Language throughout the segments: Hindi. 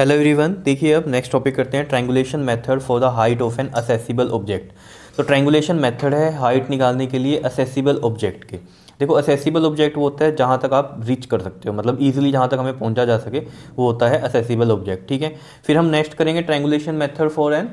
हेलो एवरीवन देखिए अब नेक्स्ट टॉपिक करते हैं triangulation method for the height of an accessible object तो ट्रैंगुलेशन मेथड है हाइट निकालने के लिए असेसिबल ऑब्जेक्ट के देखो असेसिबल ऑब्जेक्ट वो होता है जहाँ तक आप रीच कर सकते हो मतलब ईजिली जहाँ तक हमें पहुँचा जा सके वो होता है असेसिबल ऑब्जेक्ट ठीक है फिर हम नेक्स्ट करेंगे triangulation method for an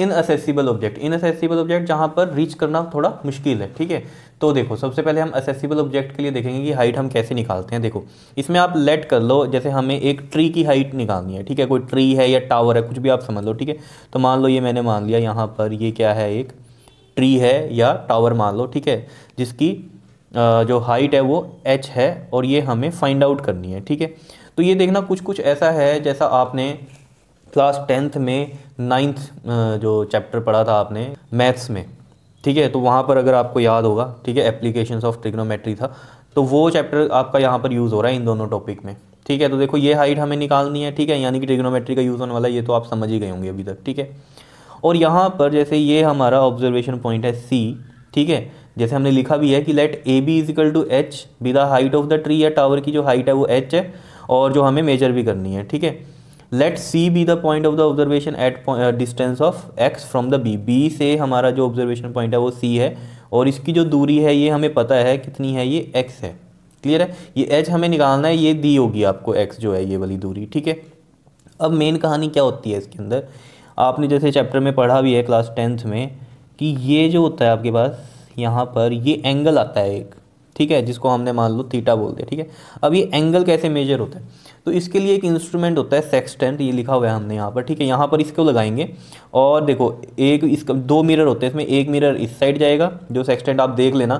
inaccessible object inaccessible object जहाँ पर रीच करना थोड़ा मुश्किल है ठीक है तो देखो सबसे पहले हम असेसिबल ऑब्जेक्ट के लिए देखेंगे कि हाइट हम कैसे निकालते हैं देखो इसमें आप लेट कर लो जैसे हमें एक ट्री की हाइट निकालनी है ठीक है कोई ट्री है या टावर है कुछ भी आप समझ लो ठीक है तो मान लो ये मैंने मान लिया यहाँ पर ये क्या है एक ट्री है या टावर मान लो ठीक है जिसकी जो हाइट है वो एच है और ये हमें फाइंड आउट करनी है ठीक है तो ये देखना कुछ कुछ ऐसा है जैसा आपने क्लास टेंथ में नाइन्थ जो चैप्टर पढ़ा था आपने मैथ्स में ठीक है तो वहाँ पर अगर आपको याद होगा ठीक है एप्लीकेशन ऑफ ट्रिग्नोमेट्री था तो वो चैप्टर आपका यहाँ पर यूज़ हो रहा है इन दोनों टॉपिक में ठीक है तो देखो ये हाइट हमें निकालनी है ठीक है यानी कि ट्रिग्नोमेट्री का यूज़ होने वाला ये तो आप समझ ही गए होंगे अभी तक ठीक है और यहाँ पर जैसे ये हमारा ऑब्जर्वेशन पॉइंट है सी ठीक है जैसे हमने लिखा भी है कि let A B is equal to H be the height of the tree या टावर की जो हाइट है वो एच है और जो हमें मेजर भी करनी है ठीक है let C be the point of the observation at distance of X from the B B से हमारा जो ऑब्जर्वेशन पॉइंट है वो सी है और इसकी जो दूरी है ये हमें पता है कितनी है ये एक्स है क्लियर है ये एच हमें निकालना है ये दी होगी आपको एक्स जो है ये वाली दूरी ठीक है अब मेन कहानी क्या होती है इसके अंदर आपने जैसे चैप्टर में पढ़ा भी है क्लास टेंथ में कि ये जो होता है आपके पास यहाँ पर ये एंगल आता है एक ठीक है जिसको हमने मान लो थीटा बोल दिया ठीक है अब ये एंगल कैसे मेजर होता है तो इसके लिए एक इंस्ट्रूमेंट होता है सेक्सटेंट ये लिखा हुआ है हमने यहाँ पर ठीक है यहाँ पर इसको लगाएंगे और देखो एक इसका दो मिरर होते हैं इसमें एक मिरर इस साइड जाएगा जो सेक्सटेंट आप देख लेना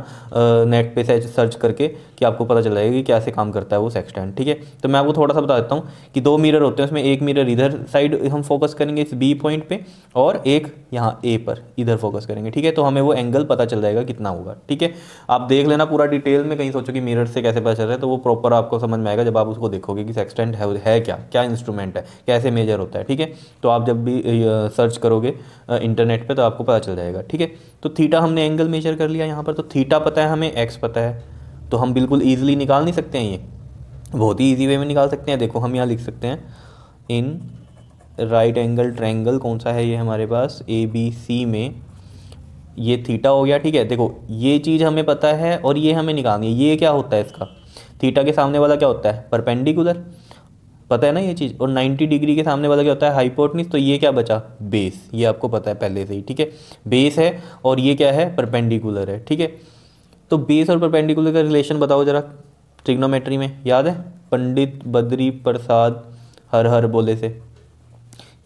नेट पे सर्च करके कि आपको पता चल जाएगा कि कैसे काम करता है वो सेक्सटेंट ठीक है तो मैं आपको थोड़ा सा बता देता हूँ कि दो मिरर होते हैं उसमें एक मिरर इधर साइड हम फोकस करेंगे इस बी पॉइंट पर और एक यहाँ ए पर इधर फोकस करेंगे ठीक है तो हमें वो एंगल पता चल जाएगा कितना होगा ठीक है आप देख लेना पूरा डिटेल डिटेल में कहीं सोचो कि मिरर से कैसे पता चल रहा है तो वो प्रॉपर आपको समझ में आएगा जब आप उसको देखोगे कि सेक्सटेंट है है क्या क्या इंस्ट्रूमेंट है कैसे मेजर होता है ठीक है तो आप जब भी सर्च करोगे इंटरनेट पर तो आपको पता चल जाएगा ठीक है तो थीटा हमने एंगल मेजर कर लिया यहाँ पर तो थीटा पता है हमें एक्स पता है तो हम बिल्कुल ईजिली निकाल नहीं सकते हैं ये बहुत ही ईजी वे में निकाल सकते हैं देखो हम यहाँ लिख सकते हैं इन राइट एंगल ट्रैंगल कौन सा है ये हमारे पास ए बी सी में ये थीटा हो गया ठीक है देखो ये चीज़ हमें पता है और ये हमें निकालनी है ये क्या होता है इसका थीटा के सामने वाला क्या होता है परपेंडिकुलर पता है ना ये चीज़ और 90 डिग्री के सामने वाला क्या होता है हाइपोटनिस तो ये क्या बचा बेस ये आपको पता है पहले से ही ठीक है बेस है और ये क्या है परपेंडिकुलर है ठीक है तो बेस और परपेंडिकुलर का रिलेशन बताओ जरा ट्रिग्नोमेट्री में याद है पंडित बद्री प्रसाद हर हर बोले से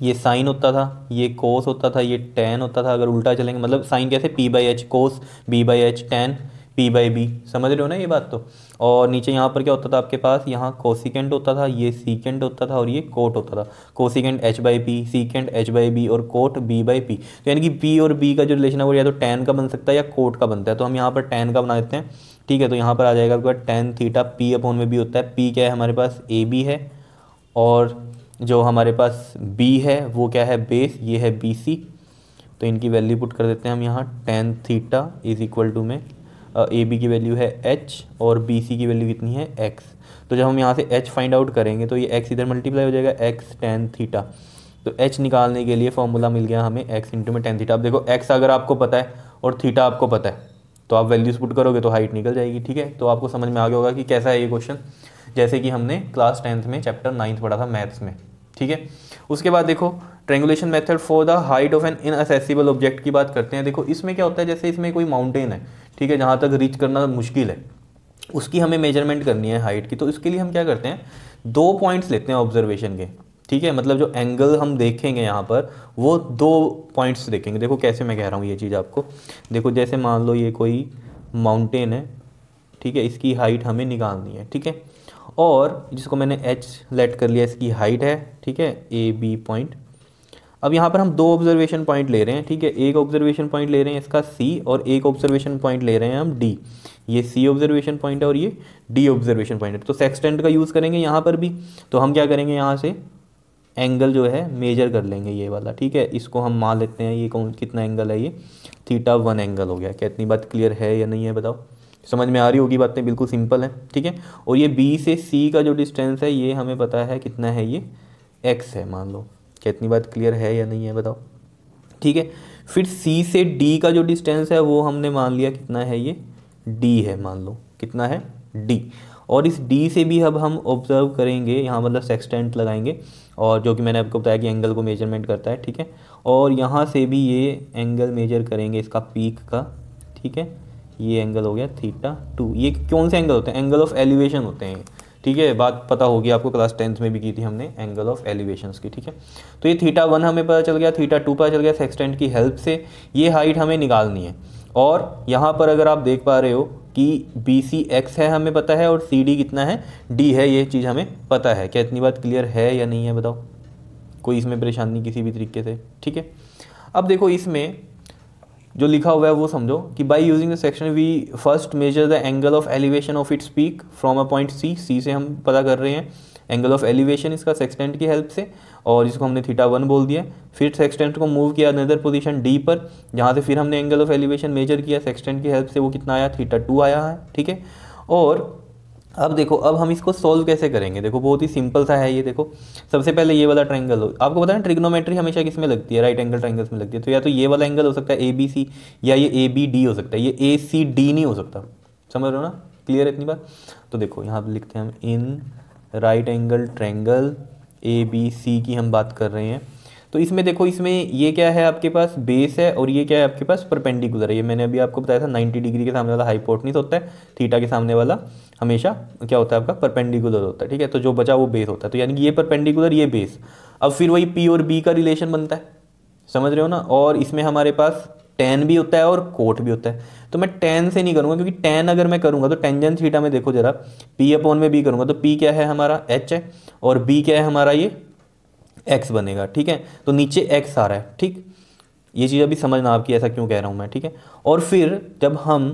ये साइन होता था ये कोस होता था ये टेन होता था अगर उल्टा चलेंगे मतलब साइन कैसे P by H cos B by H tan P by B समझ रहे हो ना ये बात तो और नीचे यहाँ पर क्या होता था आपके पास यहाँ कोसिकेंट होता था ये सीकेंट होता था और ये कोट होता था cosecant H by P secant H by B और कोट बी बाई पी तो यानी कि पी और बी का जो रिलेशन है वो या तो टेन का बन सकता है या कोट का बनता है तो हम यहाँ पर टेन का बना देते हैं ठीक है तो यहाँ पर आ जाएगा आपके पास टेन थीटा पी अपोन में भी होता है पी क्या है हमारे पास ए बी है और जो हमारे पास बी है वो क्या है बेस ये है बी सी तो इनकी वैल्यू पुट कर देते हैं हम यहाँ tan theta is equal to में ए बी की वैल्यू है एच और बी सी की वैल्यू कितनी है एक्स तो जब हम यहाँ से एच फाइंड आउट करेंगे तो ये एक्स इधर मल्टीप्लाई हो जाएगा एक्स टेन थीटा तो एच निकालने के लिए फॉर्मूला मिल गया हमें एक्स इंटू में टेन थीटा अब देखो एक्स अगर आपको पता है और थीटा आपको पता है तो आप वैल्यूज़ पुट करोगे तो हाइट निकल जाएगी ठीक है तो आपको समझ में आ गया होगा कि कैसा है ये क्वेश्चन जैसे कि हमने क्लास टेंथ में चैप्टर नाइन्थ पढ़ा था मैथ्स में ठीक है उसके बाद देखो triangulation method for the height of an inaccessible object की बात करते हैं देखो इसमें क्या होता है जैसे इसमें कोई माउंटेन है ठीक है जहाँ तक रीच करना मुश्किल है उसकी हमें मेजरमेंट करनी है हाइट की तो इसके लिए हम क्या करते हैं दो पॉइंट्स लेते हैं ऑब्जर्वेशन के ठीक है मतलब जो एंगल हम देखेंगे यहाँ पर वो दो पॉइंट्स देखेंगे देखो कैसे मैं कह रहा हूँ ये चीज़ आपको देखो जैसे मान लो ये कोई माउंटेन है ठीक है इसकी हाइट हमें निकालनी है ठीक है और जिसको मैंने एच लेट कर लिया इसकी हाइट है ठीक है ए बी पॉइंट अब यहाँ पर हम दो ऑब्जर्वेशन पॉइंट ले रहे हैं ठीक है एक ऑब्जर्वेशन पॉइंट ले रहे हैं इसका सी और एक ऑब्जर्वेशन पॉइंट ले रहे हैं हम डी ये सी ऑब्जर्वेशन पॉइंट है और ये डी ऑब्जर्वेशन पॉइंट है तो सेक्सटेंट का यूज़ करेंगे यहाँ पर भी तो हम क्या करेंगे यहाँ से एंगल जो है मेजर कर लेंगे ये वाला ठीक है इसको हम मान लेते हैं ये कौन कितना एंगल है ये थीटा वन एंगल हो गया क्या इतनी बात क्लियर है या नहीं है बताओ समझ में आ रही होगी बातें बिल्कुल सिंपल है ठीक है और ये बी से सी का जो डिस्टेंस है ये हमें पता है कितना है ये एक्स है मान लो क्या इतनी बात क्लियर है या नहीं है बताओ ठीक है फिर सी से डी का जो डिस्टेंस है वो हमने मान लिया कितना है ये डी है मान लो कितना है डी और इस डी से भी अब हम ऑब्जर्व करेंगे यहाँ मतलब सेक्सटेंट लगाएंगे और जो कि मैंने आपको बताया कि एंगल को मेजरमेंट करता है ठीक है और यहाँ से भी ये एंगल मेजर करेंगे इसका पीक का ठीक है ये एंगल हो गया थीटा टू ये कौन से एंगल होते हैं एंगल ऑफ एलिवेशन होते हैं ठीक है बात पता होगी आपको क्लास टेंथ में भी की थी हमने एंगल ऑफ एलिवेशन की ठीक है तो ये थीटा वन हमें पता चल गया थीटा टू पता चल गया सेक्सटेंट की हेल्प से ये हाइट हमें निकालनी है और यहाँ पर अगर आप देख पा रहे हो कि बी सी एक्स है हमें पता है और सी डी कितना है डी है ये चीज़ हमें पता है क्या इतनी बात क्लियर है या नहीं है बताओ कोई इसमें परेशानी किसी भी तरीके से ठीक है अब देखो इसमें जो लिखा हुआ है वो समझो कि by using the section we first measure the angle of elevation of its peak from a point C C से हम पता कर रहे हैं एंगल ऑफ एलिवेशन इसका सेक्सटेंट की हेल्प से और जिसको हमने थीटा वन बोल दिया फिर सेक्सटेंट को मूव किया नदर पोजीशन डी पर जहाँ से फिर हमने एंगल ऑफ एलिवेशन मेजर किया सेक्सटेंट की हेल्प से वो कितना आया थीटा टू आया है ठीक है और अब देखो अब हम इसको सॉल्व कैसे करेंगे देखो बहुत ही सिंपल सा है ये देखो सबसे पहले ये वाला ट्रायंगल हो आपको पता है ट्रिग्नोमेट्री हमेशा किस में लगती है राइट एंगल ट्रायंगल्स में लगती है तो या तो ये वाला एंगल हो सकता है ए बी सी या ये ए बी डी हो सकता है ये ए सी डी नहीं हो सकता समझ रहे हो ना क्लियर है इतनी बात तो देखो यहाँ पर लिखते हैं हम in right angle triangle A B C की हम बात कर रहे हैं तो इसमें देखो इसमें ये क्या है आपके पास बेस है और ये क्या है आपके पास परपेंडिकुलर है ये मैंने अभी आपको बताया था 90 डिग्री के सामने वाला हाइपोटनिस तो होता है थीटा के सामने वाला हमेशा क्या होता है आपका परपेंडिकुलर होता है ठीक है तो जो बचा वो बेस होता है तो यानी कि ये परपेंडिकुलर ये बेस अब फिर वही पी और बी का रिलेशन बनता है समझ रहे हो ना और इसमें हमारे पास टेन भी होता है और कोट भी होता है तो मैं टेन से नहीं करूंगा क्योंकि टेन अगर मैं करूंगा तो टेंजन थीटा में देखो जरा पी अपॉन में बी करूंगा तो पी क्या है हमारा एच है और बी क्या है हमारा ये एक्स बनेगा ठीक है तो नीचे एक्स आ रहा है ठीक ये चीज़ अभी समझना आपकी ऐसा क्यों कह रहा हूं मैं ठीक है और फिर जब हम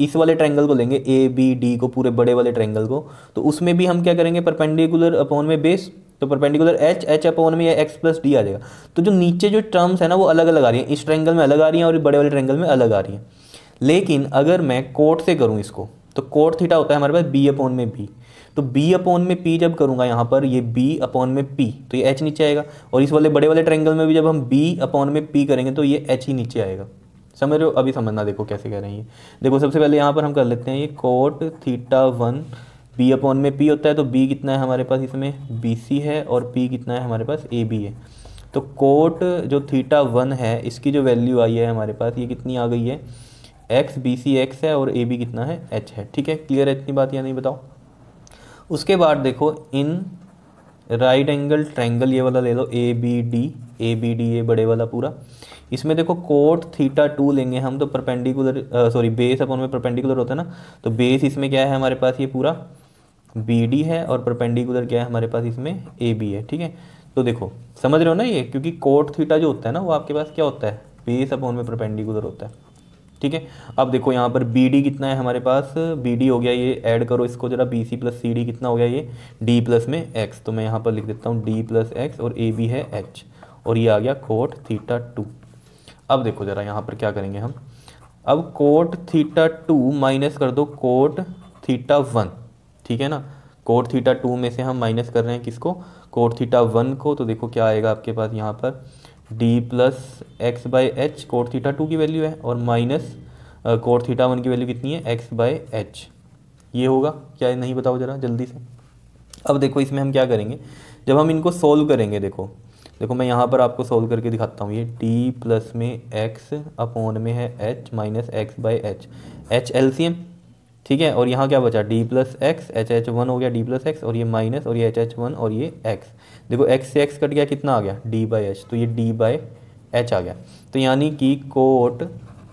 इस वाले ट्रैंगल को लेंगे ए बी डी को पूरे बड़े वाले ट्रैंगल को तो उसमें भी हम क्या करेंगे परपेंडिकुलर अपॉन में बेस तो परपेंडिकुलर एच एच अपन में एक्स प्लस डी आ जाएगा तो जो नीचे जो टर्म्स है ना वो अलग अलग आ रही हैं इस ट्रैंगल में अलग आ रही हैं और बड़े वाले ट्रैंगल में अलग आ रही हैं लेकिन अगर मैं कोट से करूँ इसको तो कोट थीटा होता है हमारे पास बी अपोन में बी तो बी अपोन में पी जब करूंगा यहाँ पर ये बी अपोन में पी तो ये एच नीचे आएगा और इस वाले बड़े वाले ट्रैंगल में भी जब हम बी अपोन में पी करेंगे तो ये एच ही नीचे आएगा समझ रहे हो अभी समझना देखो कैसे कह रहे हैं ये देखो सबसे पहले यहाँ पर हम कर लेते हैं ये cot theta one B upon में पी होता है तो बी कितना है हमारे पास इसमें बी सी है और पी कितना है हमारे पास ए बी है तो कोट जो थीटा वन है इसकी जो वैल्यू आई है हमारे पास ये कितनी आ गई है एक्स बी सी एक्स है और ए बी कितना है एच है ठीक है क्लियर है इतनी बात या नहीं बताओ उसके बाद देखो इन राइट एंगल ट्रैंगल ये वाला ले लो A B D A B D A बड़े वाला पूरा इसमें देखो कोट थीटा टू लेंगे हम तो परपेंडिकुलर सॉरी बेस अपन में परपेंडिकुलर होता है ना तो बेस इसमें क्या है हमारे पास ये पूरा बी डी है और परपेंडिकुलर क्या है हमारे पास इसमें ए बी है ठीक है तो देखो समझ रहे हो ना ये क्योंकि कोट थीटा जो होता है ना वो आपके पास क्या होता है बेस अपॉन में परपेंडिकुलर होता है ठीक है अब देखो यहाँ पर बी डी कितना है हमारे पास बी डी हो गया ये ऐड करो इसको जरा B C plus C D कितना हो गया ये डी प्लस में एक्स तो मैं यहाँ पर लिख देता हूँ डी प्लस एक्स और ए बी है एच और ये आ गया कोट थीटा टू अब देखो ज़रा यहाँ पर क्या करेंगे हम अब कोट थीटा टू माइनस कर दो कोट थीटा वन ठीक है ना कोट थीटा टू में से हम माइनस कर रहे हैं किसको कोट थीटा वन को तो देखो क्या आएगा आपके पास यहाँ पर D plus X by H cot theta two की वैल्यू है और माइनस कोट थीटा वन की वैल्यू कितनी है एक्स बाय एच ये होगा क्या नहीं बताओ ज़रा जल्दी से अब देखो इसमें हम क्या करेंगे जब हम इनको सोल्व करेंगे देखो देखो मैं यहाँ पर आपको सोल्व करके दिखाता हूँ ये डी प्लस में एक्स अपॉन में है H minus X by H H L C M ठीक है और यहाँ क्या बचा D plus X H H one हो गया डी प्लस एक्स और ये माइनस और ये एच एच वन और ये एक्स देखो एक्स से एक्स कट गया कितना आ गया डी बाई एच तो ये डी बाई एच आ गया तो यानी कि कोट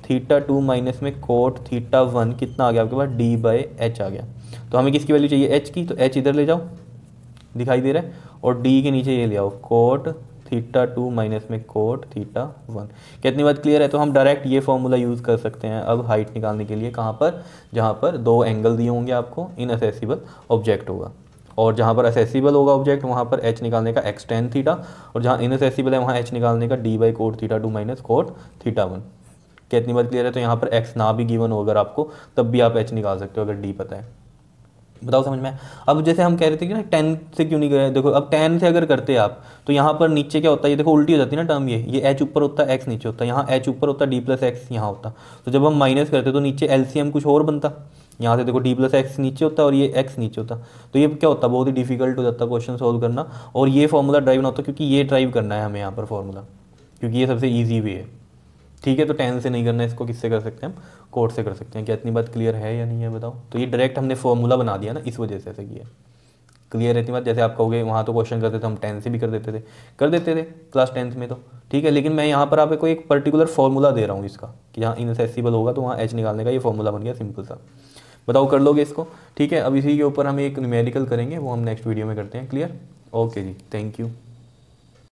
थीटा टू माइनस में कोट थीटा वन कितना आ गया आपके पास डी बाई एच आ गया तो हमें किसकी वैल्यू चाहिए एच की तो एच इधर ले जाओ दिखाई दे रहा है और डी के नीचे ये ले आओ कोट थीटा टू माइनस में कोट थीटा वन कितनी बात क्लियर है तो हम डायरेक्ट ये फॉर्मूला यूज़ कर सकते हैं अब हाइट निकालने के लिए कहाँ पर जहाँ पर दो एंगल दिए होंगे आपको इन असेसिबल ऑब्जेक्ट होगा और जहाँ पर असेसिबल होगा ऑब्जेक्ट वहाँ पर एच निकालने का एक्स टेन थीटा और जहाँ इन असेसिबल है वहाँ एच निकालने का D by cot theta two minus cot theta one कितनी बात क्लियर है तो यहाँ पर एक्स ना भी गिवन हो अगर आपको तब भी आप एच निकाल सकते हो अगर डी पता है बताओ समझ में अब जैसे हम कह रहे थे कि ना टेन से क्यों नहीं गए देखो अब टेन से अगर करते आप तो यहाँ पर नीचे क्या होता है ये देखो उल्टी हो जाती है ना टर्म ये ये एच ऊपर होता है एक्स नीचे होता है यहाँ एच ऊपर होता है डी प्लस एक्स यहाँ होता तो जब हम माइनस करते तो नीचे एल कुछ और बनता यहाँ से देखो डी प्लस एक्स नीचे होता है और ये एक्स नीचे होता तो ये क्या होता बहुत ही डिफिकल्ट हो जाता क्वेश्चन सोल्व करना और ये फॉर्मूला ड्राइव ना होता क्योंकि ये ड्राइव करना है हमें यहाँ पर फॉर्मूला क्योंकि ये सबसे ईजी वे है ठीक है तो टेन से नहीं करना इसको किससे कर सकते हैं हम कोर्ट से कर सकते हैं क्या इतनी बात क्लियर है या नहीं है बताओ तो ये डायरेक्ट हमने फॉर्मूला बना दिया ना इस वजह से ऐसे किया क्लियर इतनी बात जैसे आप कहोगे वहाँ तो क्वेश्चन करते थे हम टेंथ से भी कर देते थे कर देते थे क्लास टेंथ में तो ठीक है लेकिन मैं यहाँ पर आपको एक पर्टिकुलर फॉर्मूला दे रहा हूँ इसका कि जहाँ इनसेसिबल होगा तो वहाँ एच निकालने का ये फॉर्मूला बन गया सिंपल सा बताओ कर लोगे इसको ठीक है अब इसी के ऊपर हम एक न्यूमेरिकल करेंगे वो हम नेक्स्ट वीडियो में करते हैं क्लियर ओके जी थैंक यू